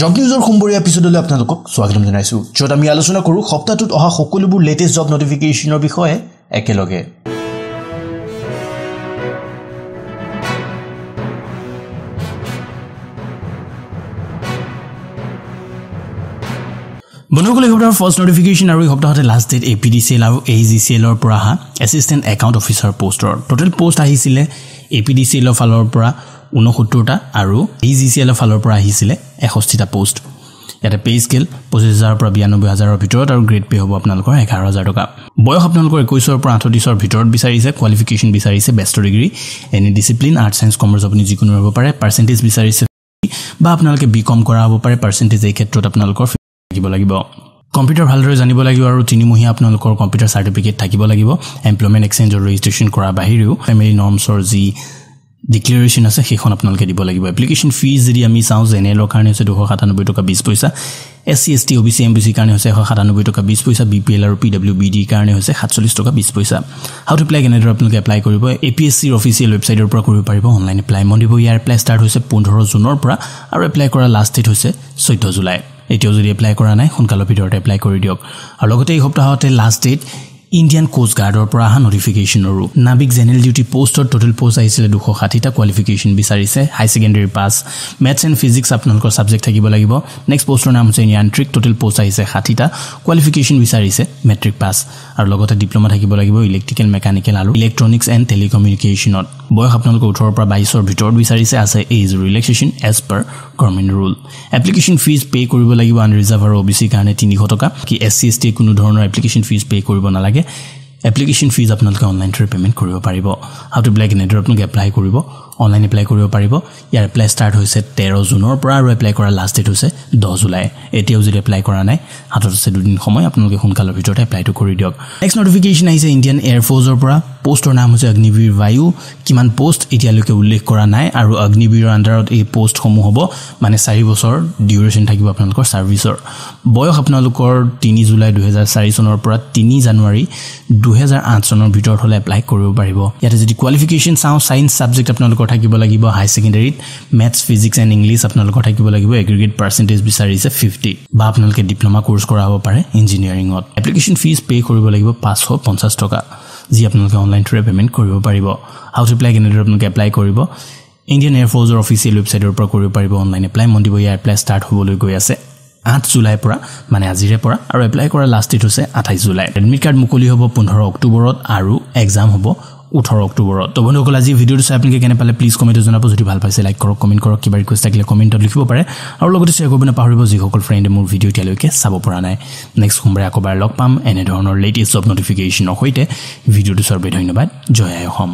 job নিউজৰ সোমবৰীয়া এপিচডলৈ আপোনালোকক স্বাগতম জনাইছোঁ য'ত আমি আলোচনা কৰোঁ সপ্তাহটোত অহা সকলোবোৰ লেটেষ্ট জব নটিফিকেশ্যনৰ বিষয়ে একেলগে বন্ধুসকল এই সপ্তাহৰ ফাৰ্ষ্ট নটিফিকেশ্যন আৰু এসপ্তাহতে last date A P D C L আৰু এ জি চি এলৰ পৰা অহা এছিষ্টেণ্ট একাউণ্ট অফিচাৰ পোষ্টৰ টোটেল পষ্ট আহিছিলে এ পি ডি চি এলৰ ফালৰ পৰা ঊনসত্তৰটা আৰু এ জি চি এলৰ ফালৰ পৰা আহিছিলে এষষ্ঠিটা পোষ্ট ইয়াতে পে' স্কেল পঁচিছ হাজাৰৰ পৰা বিৰানব্বৈ হাজাৰৰ ভিতৰত আৰু গ্ৰেড পে' হ'ব আপোনালোকৰ এঘাৰ হাজাৰ টকা বয়স আপোনালোকৰ একৈছৰ পৰা আঠত্ৰিছৰ ভিতৰত বিচাৰিছে কোৱালিফিকেশ্যন বিচাৰিছে best degree any discipline arts science commerce আপুনি যিকোনো হ'ব পাৰে পাৰ্চেণ্টেজ বিচাৰিছে বা আপোনালোকে বি কম কৰা হ'ব পাৰে পাৰ্চেণ্টেজ এই ক্ষেত্ৰত আপোনালোকৰ থাকিব লাগিব কম্পিউটাৰ ভালদৰে জানিব লাগিব আৰু তিনিমহীয়া আপোনালোকৰ কম্পিউটাৰ চাৰ্টিফিকেট থাকিব লাগিব এমপ্লয়মেণ্ট এক্সেঞ্জৰ ৰেজিষ্ট্ৰেশ্যন কৰাৰ বাহিৰেও ফেমিলি নৰ্মছৰ যি ডিক্লেৰেশ্যন আছে সেইখন আপোনালোকে দিব লাগিব এপ্লিকেশ্যন ফিজ যদি আমি চাওঁ জেনে এলৰ কাৰণে হৈছে দুশ সাতানব্বৈ টকা বিছ পইচা S C S T O B C M B চিৰ কাৰণে হৈছে এশ সাতানব্বৈ টকা বিছ পইচা বি পি এল আৰু পি ডাব্লিউ বি ডিৰ কাৰণে হৈছে সাতচল্লিছ টকা বিছ পইচা হাউ টু এপ্লাই কেনেদৰে আপোনালোকে এপ্লাই কৰিব এ পি এছ চিৰ অফিচিয়েল ৱেবছাইটৰ পৰা কৰিব পাৰিব অনলাইন এপ্লাই মন দিব ইয়াৰ এপ্লাই ষ্টাৰ্ট হৈছে পোন্ধৰ জুনৰ পৰা আৰু এপ্লাই কৰাৰ লাষ্ট ডেট হৈছে চৈধ্য জুলাই এতিয়াও যদি এপ্লাই কৰা নাই সোনকালৰ ভিতৰতে এপ্লাই কৰি দিয়ক আৰু লগতে এই সপ্তাহতে লাষ্ট ডেট ইণ্ডিয়ান কোষ্ট গাৰ্ডৰ পৰা অহা নটিফিকেশ্যনৰো নাবিক জেনেৰেল ডিউটি পষ্টৰ ট'টেল পষ্ট আহিছিলে দুশ ষাঠিটা কোৱালিফিকেশ্যন বিচাৰিছে high secondary pass maths and physics আপোনালোকৰ ছাবজেক্ট থাকিব লাগিব নেক্সট পষ্টৰ নাম হৈছে ইয়ান্ত্ৰিক ট'টেল পষ্ট আহিছে ষাঠিটা কোৱালিফিকেশ্যন বিচাৰিছে মেট্ৰিক পাছ আৰু লগতে ডিপ্ল'মা থাকিব লাগিব ইলেক্ট্ৰিকেল মেকানিকেল আৰু ইলেক্ট্ৰনিক্স এণ্ড টেলিকমিউনিকেশ্যনত বয়স আপোনালোকৰ ওঠৰৰ পৰা বাইছৰ ভিতৰত বিচাৰিছে আছে age relaxation as per government rule application fees pay' কৰিব লাগিব আন ৰিজাৰ্ভ আৰু অ' বি চিৰ কাৰণে তিনিশ টকা কি এছ চি এছ টিয়ে কোনো ধৰণৰ এপ্লিকেশ্যন ফিজ পে' কৰিব নালাগে এপ্লিকেশ্যন ফিজ আপোনালোকে অনলাইন থ্ৰুৰে পে'মেণ্ট কৰিব পাৰিব আৰু এইবিলাক এনেদৰে আপোনালোকে এপ্লাই কৰিব অনলাইন এপ্লাই কৰিব পাৰিব ইয়াৰ এপ্লাই ষ্টাৰ্ট হৈছে তেৰ জুনৰ পৰা আৰু এপ্লাই কৰা লাষ্ট ডেট হৈছে দহ জুলাই এতিয়াও যদি এপ্লাই কৰা নাই হাতত আছে দুদিন সময় আপোনালোকে সোনকালৰ ভিতৰতে এপ্লাইটো কৰি দিয়ক নেক্সট নটিফিকেশ্যন আহিছে ইণ্ডিয়ান এয়াৰফৰ্চৰ পৰা পষ্টৰ নাম হৈছে অগ্নিবীৰ বায়ু কিমান পষ্ট এতিয়ালৈকে উল্লেখ কৰা নাই আৰু অগ্নিবীৰৰ আণ্ডাৰত এই পষ্টসমূহ হ'ব মানে চাৰি বছৰ ডিউৰেশ্যন থাকিব আপোনালোকৰ ছাৰ্ভিছৰ বয়স আপোনালোকৰ তিনি জুলাই দুহেজাৰ চাৰি চনৰ পৰা তিনি জানুৱাৰী দুহেজাৰ আঠ চনৰ ভিতৰত হ'লে এপ্লাই কৰিব পাৰিব ইয়াতে যদি কোৱালিফিকেশ্যন চাওঁ ছায়েন্স ছাবজেক্ট আপোনালোকৰ থাকিব লাগিব হাই ছেকেণ্ডেৰীত মেথছ ফিজিক্স এণ্ড ইংলিছ আপোনালোকৰ থাকিব লাগিব এগ্ৰিগেট পাৰ্চেণ্টেজ বিচাৰিছে ফিফটি বা আপোনালোকে ডিপ্ল'মা কৰ্চ কৰা হ'ব পাৰে ইঞ্জিনিয়াৰিঙত এপ্লিকেশ্যন ফিজ পে' কৰিব লাগিব পাঁচশ পঞ্চাছ টকা যি আপোনালোকে অনলাইন অনলাইনটোৰে পে'মেণ্ট কৰিব পাৰিব হাউচ এপ্লাই কেনেদৰে আপোনালোকে এপ্লাই কৰিব ইণ্ডিয়ান এয়াৰফৰ্চৰ অফিচিয়েল ৱেবছাইটৰ পৰা কৰিব পাৰিব অনলাইন এপ্লাই মন দিব ইয়াৰ এপ্লাই ষ্টাৰ্ট হ'বলৈ গৈ আছে আঠ জুলাইৰ পৰা মানে আজিৰে পৰা আৰু এপ্লাই কৰাৰ লাষ্ট ডেট হৈছে আঠাইছ জুলাই এডমিট কাৰ্ড মুকলি হ'ব পোন্ধৰ অক্টোবৰত আৰু এক্সাম হ'ব ওঠৰ অক্টোবৰত তো বন্ধুসকল আজি ভিডিঅ'টো চাই আপোনালোকে কেনে পালে প্লিজ কমেণ্টত জনাব যদি ভাল পাইছে লাইক কৰক কমেণ্ট কৰক কিবা ৰিকুৱেষ্ট থাকিলে কমেণ্টত লিখিব পাৰে আৰু লগতে শ্বেয়াৰ কৰিব নাপাহৰিব যিসকল ফ্ৰেণ্ডে মোৰ ভিডিঅ' এতিয়ালৈকে চাব পৰা নাই নেক্সট সোমবাৰে আকৌ বাৰ লগ পাম এনেধৰণৰ লেটেষ্ট জব নটিফিকেশ্যনৰ সৈতে ভিডিঅ'টো চাৰ্বে ধন্যবাদ জয় অসম